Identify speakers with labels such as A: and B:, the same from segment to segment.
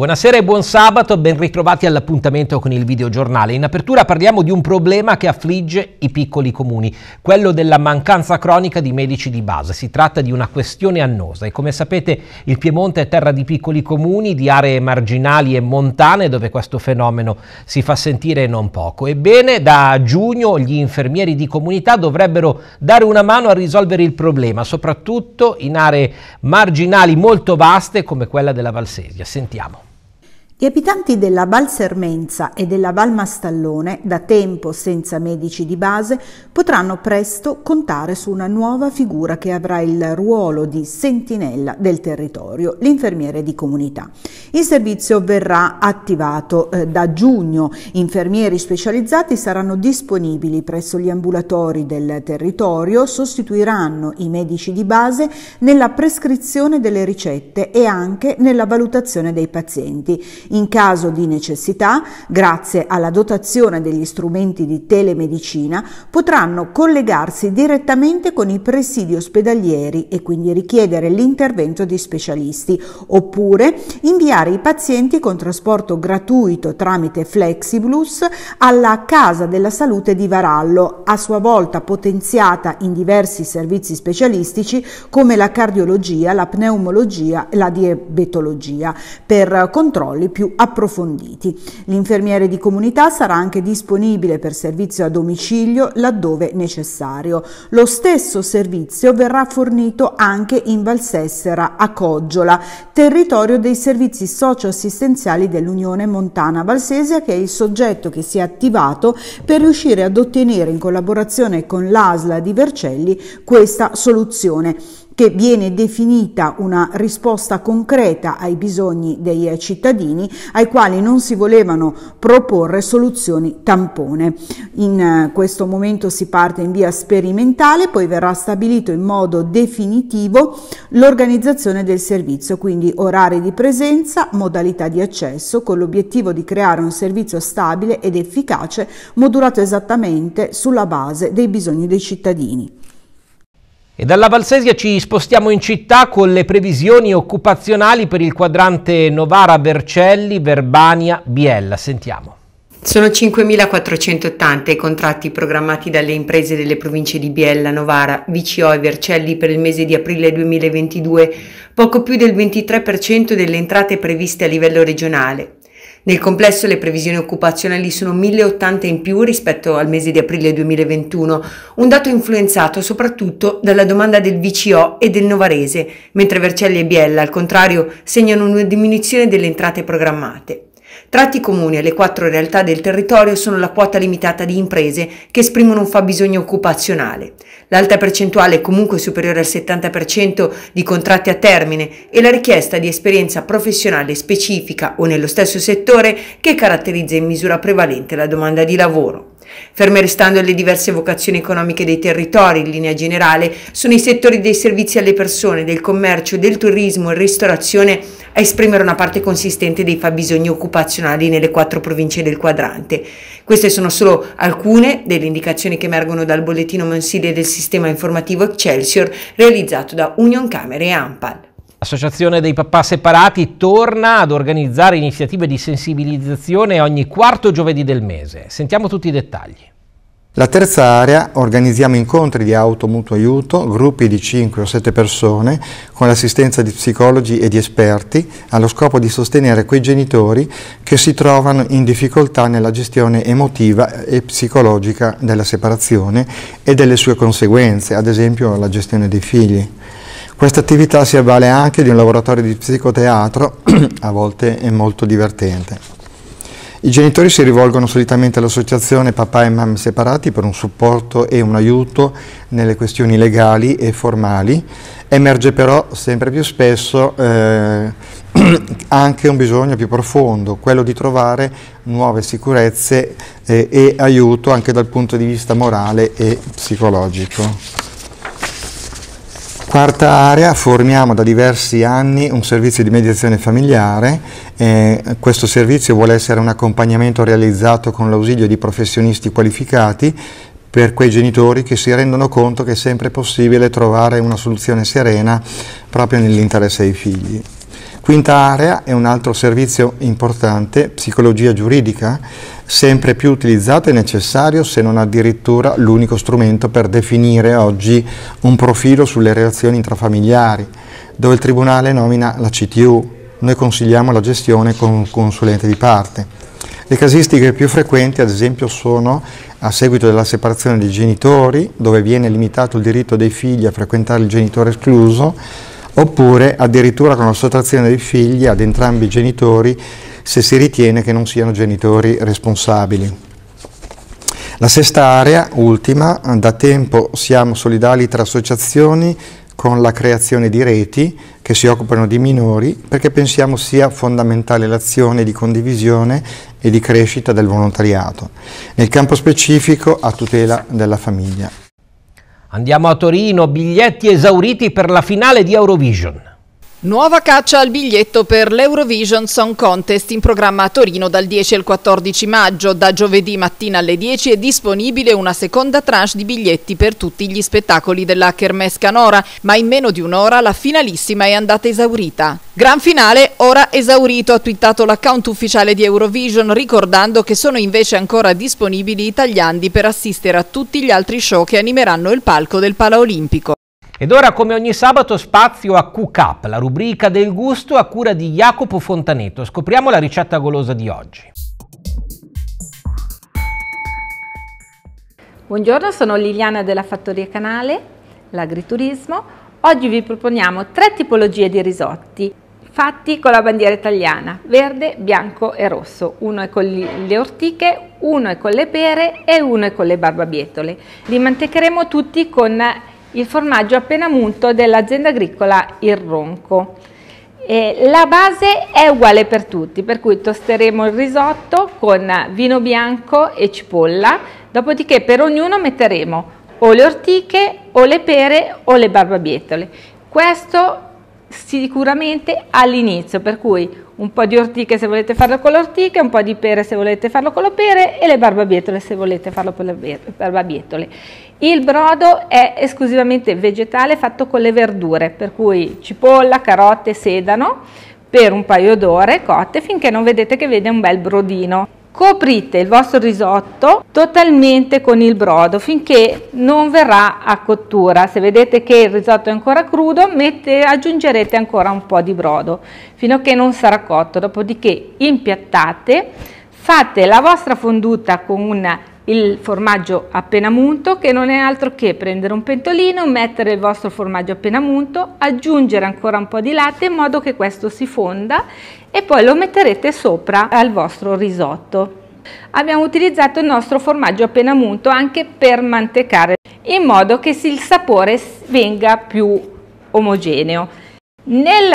A: Buonasera e buon sabato, ben ritrovati all'appuntamento con il videogiornale. In apertura parliamo di un problema che affligge i piccoli comuni, quello della mancanza cronica di medici di base. Si tratta di una questione annosa e come sapete il Piemonte è terra di piccoli comuni, di aree marginali e montane dove questo fenomeno si fa sentire non poco. Ebbene, da giugno gli infermieri di comunità dovrebbero dare una mano a risolvere il problema, soprattutto in aree marginali molto vaste come quella della Valsesia. Sentiamo.
B: Gli abitanti della Val Sermenza e della Val Mastallone, da tempo senza medici di base, potranno presto contare su una nuova figura che avrà il ruolo di sentinella del territorio, l'infermiere di comunità. Il servizio verrà attivato eh, da giugno. Infermieri specializzati saranno disponibili presso gli ambulatori del territorio, sostituiranno i medici di base nella prescrizione delle ricette e anche nella valutazione dei pazienti. In caso di necessità, grazie alla dotazione degli strumenti di telemedicina, potranno collegarsi direttamente con i presidi ospedalieri e quindi richiedere l'intervento di specialisti, oppure inviare i pazienti con trasporto gratuito tramite Flexiblus alla Casa della Salute di Varallo, a sua volta potenziata in diversi servizi specialistici come la cardiologia, la pneumologia e la diabetologia, per controlli più più approfonditi. L'infermiere di comunità sarà anche disponibile per servizio a domicilio laddove necessario. Lo stesso servizio verrà fornito anche in Valsessera a Coggiola, territorio dei servizi socioassistenziali dell'Unione Montana Valsesia che è il soggetto che si è attivato per riuscire ad ottenere in collaborazione con l'ASLA di Vercelli questa soluzione che viene definita una risposta concreta ai bisogni dei cittadini ai quali non si volevano proporre soluzioni tampone. In eh, questo momento si parte in via sperimentale, poi verrà stabilito in modo definitivo l'organizzazione del servizio, quindi orari di presenza, modalità di accesso, con l'obiettivo di creare un servizio stabile ed efficace, modulato esattamente sulla base dei bisogni dei cittadini.
A: E dalla Valsesia ci spostiamo in città con le previsioni occupazionali per il quadrante Novara-Vercelli, Verbania-Biella. Sentiamo.
C: Sono 5.480 i contratti programmati dalle imprese delle province di Biella, Novara, VCO e Vercelli per il mese di aprile 2022, poco più del 23% delle entrate previste a livello regionale, nel complesso le previsioni occupazionali sono 1080 in più rispetto al mese di aprile 2021, un dato influenzato soprattutto dalla domanda del VCO e del Novarese, mentre Vercelli e Biella al contrario segnano una diminuzione delle entrate programmate. Tratti comuni alle quattro realtà del territorio sono la quota limitata di imprese che esprimono un fabbisogno occupazionale, l'alta percentuale comunque superiore al 70% di contratti a termine e la richiesta di esperienza professionale specifica o nello stesso settore che caratterizza in misura prevalente la domanda di lavoro. Ferme restando le diverse vocazioni economiche dei territori, in linea generale, sono i settori dei servizi alle persone, del commercio, del turismo e ristorazione a esprimere una parte consistente dei fabbisogni occupazionali nelle quattro province del quadrante. Queste sono solo alcune delle indicazioni che emergono dal bollettino mensile del sistema informativo Excelsior realizzato da Union Camere e Ampal.
A: L'Associazione dei Papà Separati torna ad organizzare iniziative di sensibilizzazione ogni quarto giovedì del mese. Sentiamo tutti i dettagli.
D: La terza area organizziamo incontri di auto mutuo aiuto, gruppi di 5 o 7 persone, con l'assistenza di psicologi e di esperti, allo scopo di sostenere quei genitori che si trovano in difficoltà nella gestione emotiva e psicologica della separazione e delle sue conseguenze, ad esempio la gestione dei figli. Questa attività si avvale anche di un laboratorio di psicoteatro, a volte è molto divertente. I genitori si rivolgono solitamente all'associazione Papà e Mamme Separati per un supporto e un aiuto nelle questioni legali e formali. Emerge però sempre più spesso eh, anche un bisogno più profondo, quello di trovare nuove sicurezze eh, e aiuto anche dal punto di vista morale e psicologico. Quarta area, formiamo da diversi anni un servizio di mediazione familiare, eh, questo servizio vuole essere un accompagnamento realizzato con l'ausilio di professionisti qualificati per quei genitori che si rendono conto che è sempre possibile trovare una soluzione serena proprio nell'interesse dei figli. Quinta area è un altro servizio importante, psicologia giuridica, sempre più utilizzato e necessario se non addirittura l'unico strumento per definire oggi un profilo sulle relazioni intrafamiliari, dove il Tribunale nomina la CTU, noi consigliamo la gestione con un consulente di parte. Le casistiche più frequenti, ad esempio, sono a seguito della separazione dei genitori, dove viene limitato il diritto dei figli a frequentare il genitore escluso, oppure addirittura con la sottrazione dei figli ad entrambi i genitori se si ritiene che non siano genitori responsabili. La sesta area, ultima, da tempo siamo solidali tra associazioni con la creazione di reti che si occupano di minori perché pensiamo sia fondamentale l'azione di condivisione e di crescita del volontariato, nel campo specifico a tutela della
A: famiglia. Andiamo a Torino, biglietti esauriti per la finale di Eurovision.
B: Nuova caccia al biglietto per l'Eurovision Song Contest in programma a Torino dal 10 al 14 maggio. Da giovedì mattina alle 10 è disponibile una seconda tranche di biglietti per tutti gli spettacoli della Kermes Canora, ma in meno di un'ora la finalissima è andata esaurita. Gran finale ora esaurito, ha twittato l'account ufficiale di Eurovision ricordando che sono invece ancora disponibili i tagliandi per assistere a tutti gli altri show che animeranno il palco del Palaolimpico. Ed ora come ogni sabato spazio a
A: QCAP, la rubrica del gusto a cura di Jacopo Fontaneto. Scopriamo la ricetta golosa di oggi.
E: Buongiorno, sono Liliana della Fattoria Canale, l'agriturismo. Oggi vi proponiamo tre tipologie di risotti fatti con la bandiera italiana, verde, bianco e rosso. Uno è con le ortiche, uno è con le pere e uno è con le barbabietole. Li mantecheremo tutti con il formaggio appena munto dell'azienda agricola Il Ronco. E la base è uguale per tutti, per cui tosteremo il risotto con vino bianco e cipolla, dopodiché per ognuno metteremo o le ortiche, o le pere o le barbabietole. Questo sicuramente all'inizio, per cui un po' di ortiche se volete farlo con l'ortica, un po' di pere se volete farlo con le pere e le barbabietole se volete farlo con le barbabietole. Il brodo è esclusivamente vegetale fatto con le verdure, per cui cipolla, carote, sedano per un paio d'ore cotte finché non vedete che vede un bel brodino. Coprite il vostro risotto totalmente con il brodo finché non verrà a cottura. Se vedete che il risotto è ancora crudo, mette, aggiungerete ancora un po' di brodo fino a che non sarà cotto. Dopodiché impiattate, fate la vostra fonduta con una il formaggio appena munto che non è altro che prendere un pentolino, mettere il vostro formaggio appena munto, aggiungere ancora un po' di latte in modo che questo si fonda e poi lo metterete sopra al vostro risotto. Abbiamo utilizzato il nostro formaggio appena munto anche per mantecare in modo che il sapore venga più omogeneo. Nel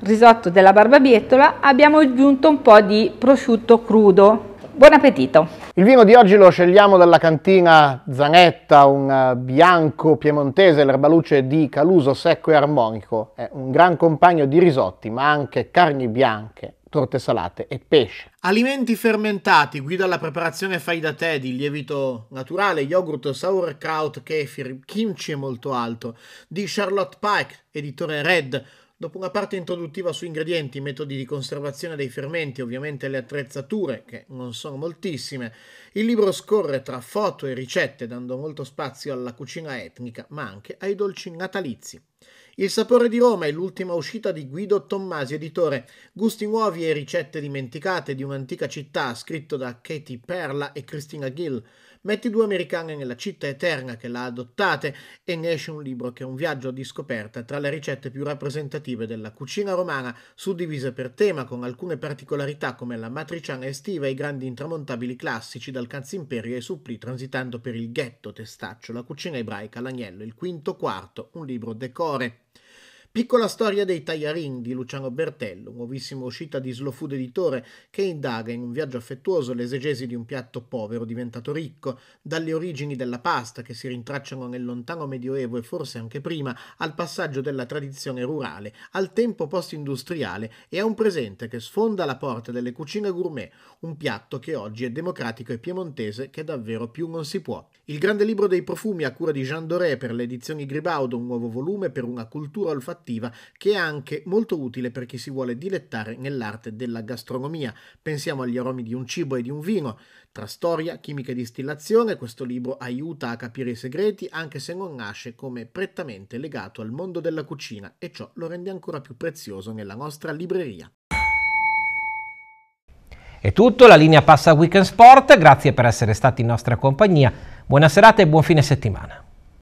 E: risotto della barbabietola abbiamo aggiunto un po' di prosciutto
F: crudo. Buon appetito! Il vino di oggi lo scegliamo dalla cantina Zanetta, un eh, bianco piemontese, l'erbaluce di Caluso secco e armonico. È un gran compagno di risotti, ma anche carni bianche, torte salate e pesce. Alimenti fermentati, guida alla preparazione fai da te di lievito naturale, yogurt, sauerkraut, kefir, kimchi e molto altro, di Charlotte Pike, editore Red, Dopo una parte introduttiva su ingredienti, metodi di conservazione dei fermenti, ovviamente le attrezzature, che non sono moltissime, il libro scorre tra foto e ricette, dando molto spazio alla cucina etnica, ma anche ai dolci natalizi. Il sapore di Roma è l'ultima uscita di Guido Tommasi, editore. Gusti nuovi e ricette dimenticate di un'antica città, scritto da Katie Perla e Christina Gill. Metti due americane nella città eterna che la adottate e ne esce un libro che è un viaggio di scoperta tra le ricette più rappresentative della cucina romana, suddivise per tema con alcune particolarità come la matriciana estiva e i grandi intramontabili classici dal Canzimperio ai supplì, transitando per il ghetto, testaccio, la cucina ebraica, l'agnello, il quinto quarto, un libro decore. Piccola storia dei tagliarini di Luciano Bertello, nuovissima uscita di Slow Food Editore, che indaga in un viaggio affettuoso l'esegesi di un piatto povero diventato ricco, dalle origini della pasta che si rintracciano nel lontano Medioevo e forse anche prima, al passaggio della tradizione rurale, al tempo post-industriale e a un presente che sfonda la porta delle cucine gourmet, un piatto che oggi è democratico e piemontese che davvero più non si può. Il grande libro dei profumi a cura di Jean Doré per le edizioni Gribaudo, un nuovo volume per una cultura olfattiva innovativa che è anche molto utile per chi si vuole dilettare nell'arte della gastronomia. Pensiamo agli aromi di un cibo e di un vino. Tra storia, chimica e distillazione, questo libro aiuta a capire i segreti anche se non nasce come prettamente legato al mondo della cucina e ciò lo rende ancora più prezioso nella nostra libreria.
A: È tutto, la linea passa a Weekend Sport, grazie per essere stati in nostra compagnia, buona serata e buon fine settimana.